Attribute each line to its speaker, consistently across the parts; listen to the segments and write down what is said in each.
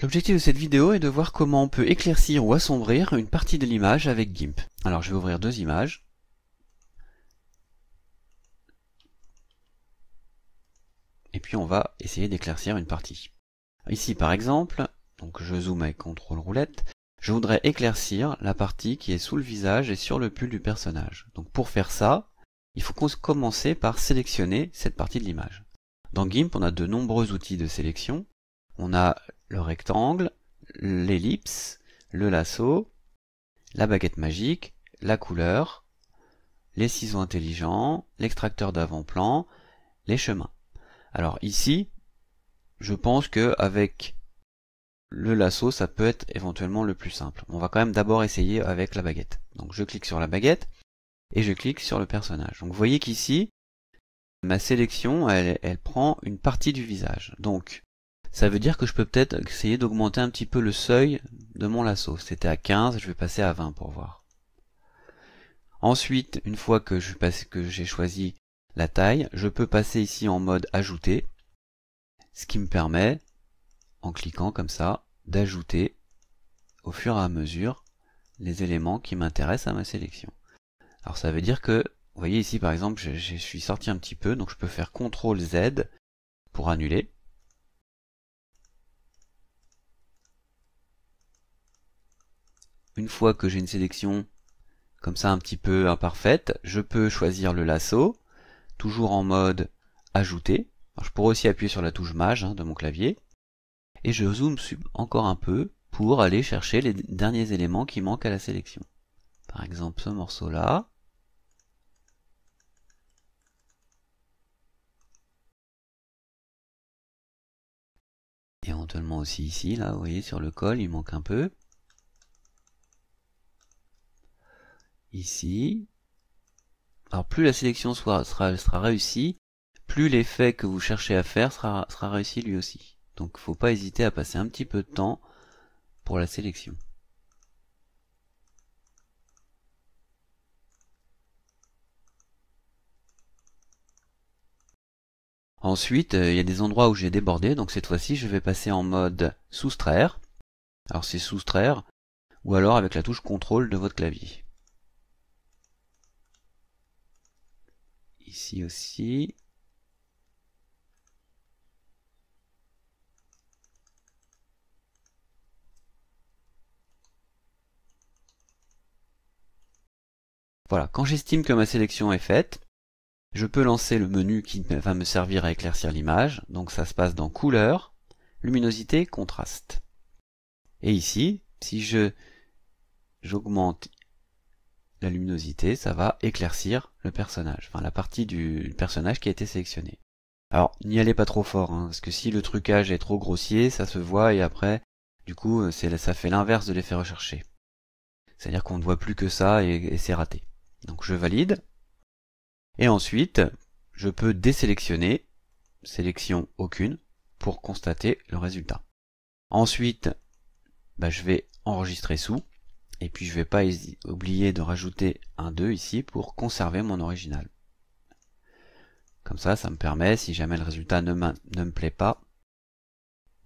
Speaker 1: L'objectif de cette vidéo est de voir comment on peut éclaircir ou assombrir une partie de l'image avec GIMP. Alors je vais ouvrir deux images. Et puis on va essayer d'éclaircir une partie. Ici par exemple, donc je zoome avec CTRL roulette, je voudrais éclaircir la partie qui est sous le visage et sur le pull du personnage. Donc pour faire ça, il faut commencer par sélectionner cette partie de l'image. Dans GIMP, on a de nombreux outils de sélection. On a le rectangle, l'ellipse, le lasso, la baguette magique, la couleur, les ciseaux intelligents, l'extracteur d'avant-plan, les chemins. Alors ici, je pense que avec le lasso, ça peut être éventuellement le plus simple. On va quand même d'abord essayer avec la baguette. Donc je clique sur la baguette et je clique sur le personnage. Donc vous voyez qu'ici, ma sélection, elle, elle prend une partie du visage. Donc ça veut dire que je peux peut-être essayer d'augmenter un petit peu le seuil de mon lasso. C'était à 15, je vais passer à 20 pour voir. Ensuite, une fois que j'ai choisi la taille, je peux passer ici en mode ajouter, ce qui me permet, en cliquant comme ça, d'ajouter au fur et à mesure les éléments qui m'intéressent à ma sélection. Alors ça veut dire que, vous voyez ici par exemple, je, suis sorti un petit peu, donc je peux faire CTRL Z pour annuler. une fois que j'ai une sélection comme ça un petit peu imparfaite, je peux choisir le lasso, toujours en mode ajouter. je pourrais aussi appuyer sur la touche mage hein, de mon clavier. Et je zoome encore un peu pour aller chercher les derniers éléments qui manquent à la sélection. Par exemple ce morceau là. éventuellement aussi ici, là, vous voyez, sur le col, il manque un peu. ici. Alors plus la sélection sera, réussie, plus l'effet que vous cherchez à faire sera, sera réussi lui aussi. Donc ne faut pas hésiter à passer un petit peu de temps pour la sélection. Ensuite, euh, il y a des endroits où j'ai débordé, donc cette fois-ci je vais passer en mode soustraire. Alors c'est soustraire, ou alors avec la touche contrôle de votre clavier. ici aussi. Voilà, quand j'estime que ma sélection est faite, je peux lancer le menu qui va me servir à éclaircir l'image. Donc ça se passe dans couleur, luminosité, contraste. Et ici, si je j'augmente la luminosité, ça va éclaircir le personnage, enfin la partie du personnage qui a été sélectionné. Alors n'y allez pas trop fort, hein, parce que si le trucage est trop grossier, ça se voit et après, du coup, euh, ça fait l'inverse de l'effet recherché. C'est-à-dire qu'on ne voit plus que ça et, c'est raté. Donc je valide. Et ensuite, je peux désélectionner, sélection aucune, pour constater le résultat. Ensuite, bah, je vais enregistrer sous, et puis je vais pas oublier de rajouter un 2 ici pour conserver mon original. Comme ça, ça me permet, si jamais le résultat ne, me plaît pas,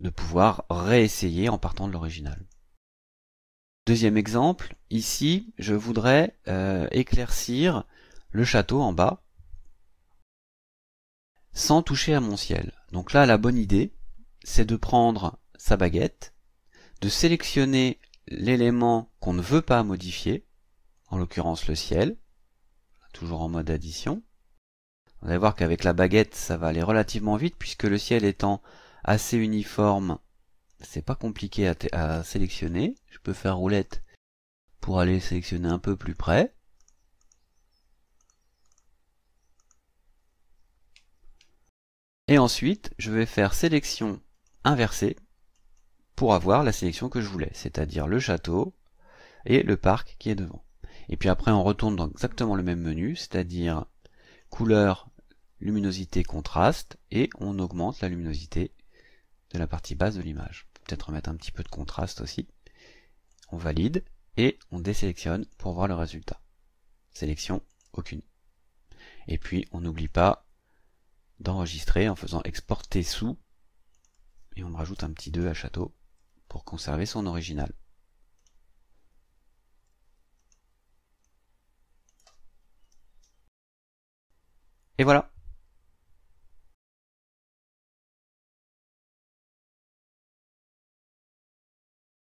Speaker 1: de pouvoir réessayer en partant de l'original. Deuxième exemple, ici, je voudrais euh, éclaircir le château en bas sans toucher à mon ciel. Donc là, la bonne idée, c'est de prendre sa baguette, de sélectionner l'élément qu'on ne veut pas modifier, en l'occurrence le ciel, toujours en mode addition. Vous allez voir qu'avec la baguette, ça va aller relativement vite, puisque le ciel étant assez uniforme, c'est pas compliqué à, à, sélectionner. Je peux faire roulette pour aller sélectionner un peu plus près. Et ensuite, je vais faire sélection inversée pour avoir la sélection que je voulais, c'est-à-dire le château et le parc qui est devant. Et puis après, on retourne dans exactement le même menu, c'est-à-dire couleur, luminosité, contraste, et on augmente la luminosité de la partie basse de l'image. Peut-être mettre un petit peu de contraste aussi. On valide et on désélectionne pour voir le résultat. Sélection, aucune. Et puis, on n'oublie pas d'enregistrer en faisant exporter sous, et on rajoute un petit 2 à château pour conserver son original. Et voilà